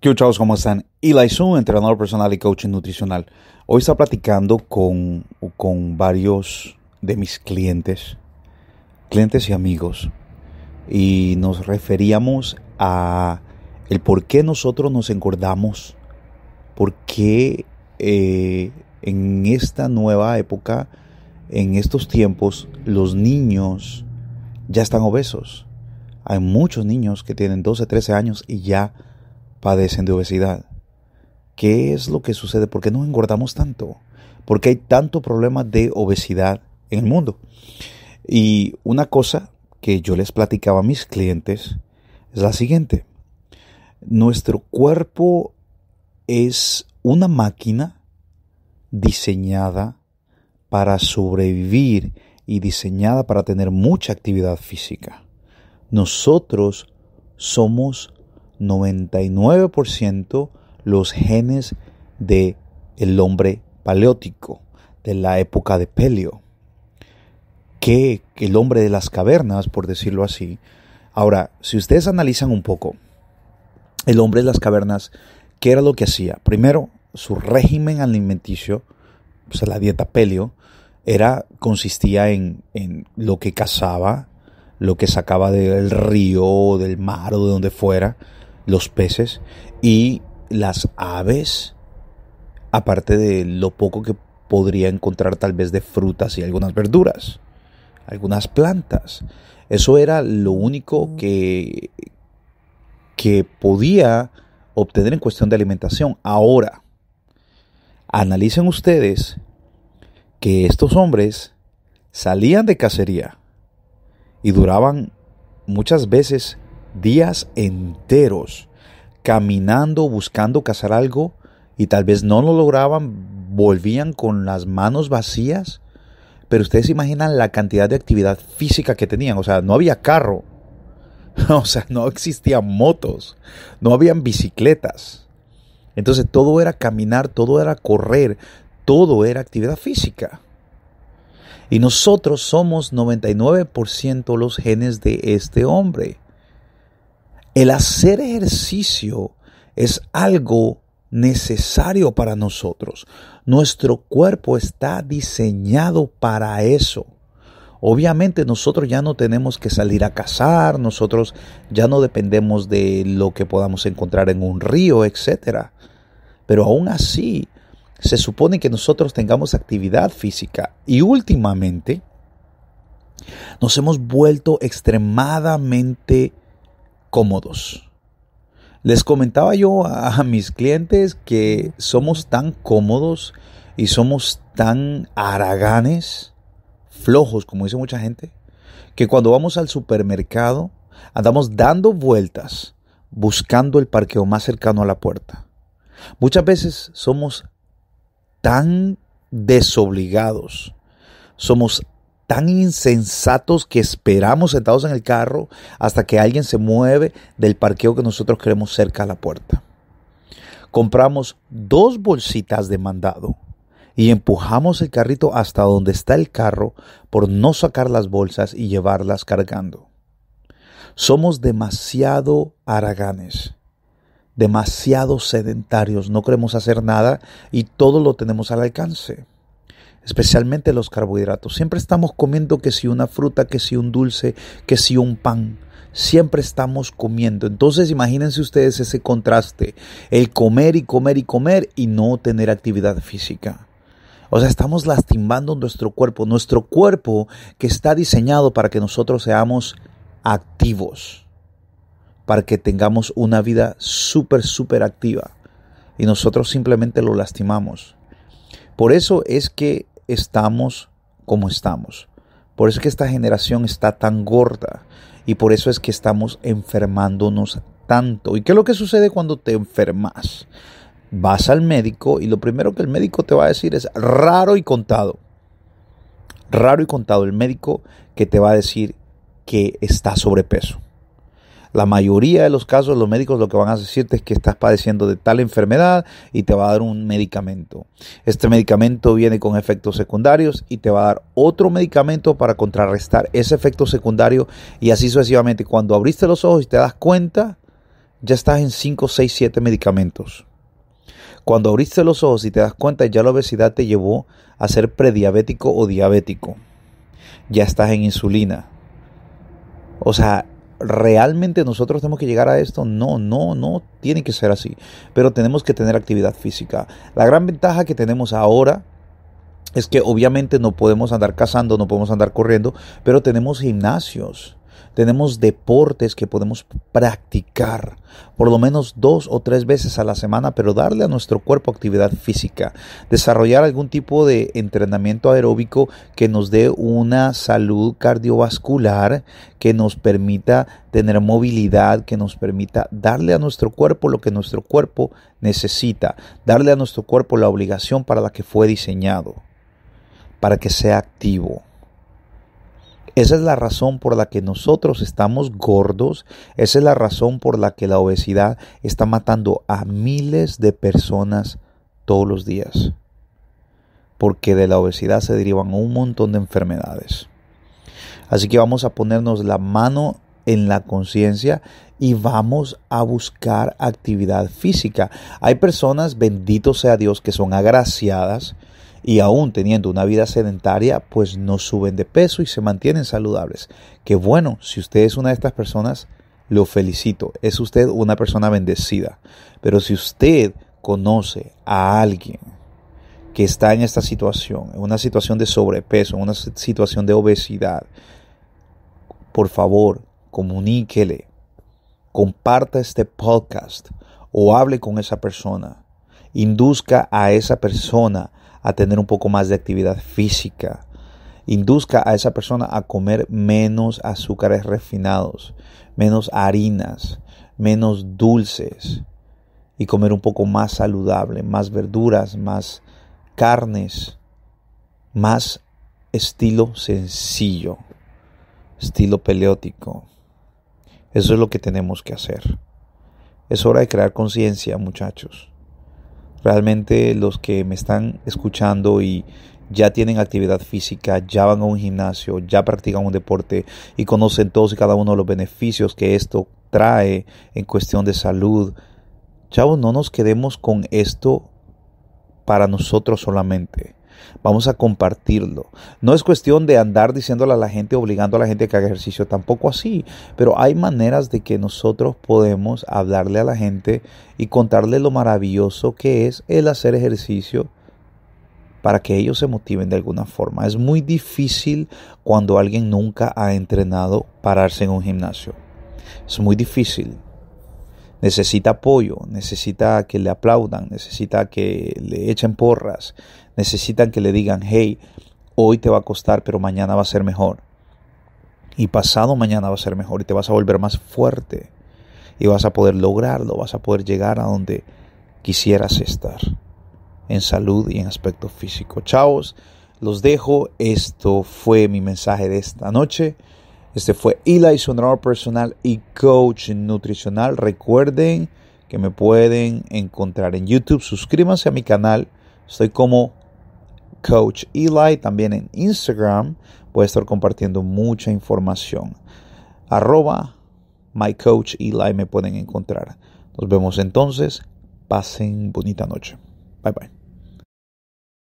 ¿Qué chavos? ¿Cómo están? Eli entrenador personal y coaching nutricional. Hoy está platicando con, con varios de mis clientes, clientes y amigos, y nos referíamos a el por qué nosotros nos engordamos, por qué eh, en esta nueva época, en estos tiempos, los niños ya están obesos. Hay muchos niños que tienen 12, 13 años y ya padecen de obesidad. ¿Qué es lo que sucede? ¿Por qué nos engordamos tanto? ¿Por qué hay tanto problema de obesidad en el mundo? Y una cosa que yo les platicaba a mis clientes es la siguiente. Nuestro cuerpo es una máquina diseñada para sobrevivir y diseñada para tener mucha actividad física. Nosotros somos 99% los genes del el hombre paleótico, de la época de Pelio, que el hombre de las cavernas, por decirlo así. Ahora, si ustedes analizan un poco, el hombre de las cavernas, ¿qué era lo que hacía? Primero, su régimen alimenticio, o sea, la dieta Pelio, era, consistía en, en lo que cazaba, lo que sacaba del río, del mar o de donde fuera, los peces y las aves, aparte de lo poco que podría encontrar tal vez de frutas y algunas verduras, algunas plantas. Eso era lo único que, que podía obtener en cuestión de alimentación. Ahora, analicen ustedes que estos hombres salían de cacería y duraban muchas veces días enteros caminando, buscando cazar algo y tal vez no lo lograban, volvían con las manos vacías. Pero ustedes se imaginan la cantidad de actividad física que tenían. O sea, no había carro. O sea, no existían motos. No habían bicicletas. Entonces todo era caminar, todo era correr, todo era actividad física. Y nosotros somos 99% los genes de este hombre. El hacer ejercicio es algo necesario para nosotros. Nuestro cuerpo está diseñado para eso. Obviamente nosotros ya no tenemos que salir a cazar, nosotros ya no dependemos de lo que podamos encontrar en un río, etc. Pero aún así, se supone que nosotros tengamos actividad física. Y últimamente, nos hemos vuelto extremadamente cómodos. Les comentaba yo a mis clientes que somos tan cómodos y somos tan araganes, flojos, como dice mucha gente, que cuando vamos al supermercado andamos dando vueltas buscando el parqueo más cercano a la puerta. Muchas veces somos tan desobligados, somos tan insensatos que esperamos sentados en el carro hasta que alguien se mueve del parqueo que nosotros queremos cerca a la puerta. Compramos dos bolsitas de mandado y empujamos el carrito hasta donde está el carro por no sacar las bolsas y llevarlas cargando. Somos demasiado haraganes, demasiado sedentarios, no queremos hacer nada y todo lo tenemos al alcance especialmente los carbohidratos. Siempre estamos comiendo que si una fruta, que si un dulce, que si un pan. Siempre estamos comiendo. Entonces imagínense ustedes ese contraste, el comer y comer y comer y no tener actividad física. O sea, estamos lastimando nuestro cuerpo, nuestro cuerpo que está diseñado para que nosotros seamos activos, para que tengamos una vida súper, súper activa. Y nosotros simplemente lo lastimamos. Por eso es que estamos como estamos. Por eso es que esta generación está tan gorda y por eso es que estamos enfermándonos tanto. ¿Y qué es lo que sucede cuando te enfermas? Vas al médico y lo primero que el médico te va a decir es raro y contado. Raro y contado el médico que te va a decir que está sobrepeso. La mayoría de los casos los médicos lo que van a decirte es que estás padeciendo de tal enfermedad y te va a dar un medicamento. Este medicamento viene con efectos secundarios y te va a dar otro medicamento para contrarrestar ese efecto secundario y así sucesivamente. Cuando abriste los ojos y te das cuenta, ya estás en 5, 6, 7 medicamentos. Cuando abriste los ojos y te das cuenta, ya la obesidad te llevó a ser prediabético o diabético. Ya estás en insulina. O sea, ¿Realmente nosotros tenemos que llegar a esto? No, no, no tiene que ser así. Pero tenemos que tener actividad física. La gran ventaja que tenemos ahora es que obviamente no podemos andar cazando, no podemos andar corriendo, pero tenemos gimnasios tenemos deportes que podemos practicar por lo menos dos o tres veces a la semana, pero darle a nuestro cuerpo actividad física, desarrollar algún tipo de entrenamiento aeróbico que nos dé una salud cardiovascular, que nos permita tener movilidad, que nos permita darle a nuestro cuerpo lo que nuestro cuerpo necesita, darle a nuestro cuerpo la obligación para la que fue diseñado, para que sea activo. Esa es la razón por la que nosotros estamos gordos, esa es la razón por la que la obesidad está matando a miles de personas todos los días. Porque de la obesidad se derivan un montón de enfermedades. Así que vamos a ponernos la mano en la conciencia y vamos a buscar actividad física. Hay personas, bendito sea Dios, que son agraciadas y aún teniendo una vida sedentaria, pues no suben de peso y se mantienen saludables. Que bueno, si usted es una de estas personas, lo felicito. Es usted una persona bendecida. Pero si usted conoce a alguien que está en esta situación, en una situación de sobrepeso, en una situación de obesidad, por favor, comuníquele, comparta este podcast o hable con esa persona, induzca a esa persona a tener un poco más de actividad física. Induzca a esa persona a comer menos azúcares refinados, menos harinas, menos dulces y comer un poco más saludable, más verduras, más carnes, más estilo sencillo, estilo peleótico. Eso es lo que tenemos que hacer. Es hora de crear conciencia, muchachos. Realmente los que me están escuchando y ya tienen actividad física, ya van a un gimnasio, ya practican un deporte y conocen todos y cada uno de los beneficios que esto trae en cuestión de salud. Chavos, no nos quedemos con esto para nosotros solamente. Vamos a compartirlo. No es cuestión de andar diciéndole a la gente, obligando a la gente que haga ejercicio, tampoco así. Pero hay maneras de que nosotros podemos hablarle a la gente y contarle lo maravilloso que es el hacer ejercicio para que ellos se motiven de alguna forma. Es muy difícil cuando alguien nunca ha entrenado pararse en un gimnasio. Es muy difícil necesita apoyo, necesita que le aplaudan, necesita que le echen porras, necesitan que le digan, hey, hoy te va a costar, pero mañana va a ser mejor. Y pasado mañana va a ser mejor y te vas a volver más fuerte. Y vas a poder lograrlo, vas a poder llegar a donde quisieras estar. En salud y en aspecto físico. Chavos, los dejo. Esto fue mi mensaje de esta noche. Este fue Eli, su personal y coach nutricional. Recuerden que me pueden encontrar en YouTube. Suscríbanse a mi canal. Estoy como Coach Eli. También en Instagram voy a estar compartiendo mucha información. Arroba my coach Eli me pueden encontrar. Nos vemos entonces. Pasen bonita noche. Bye bye.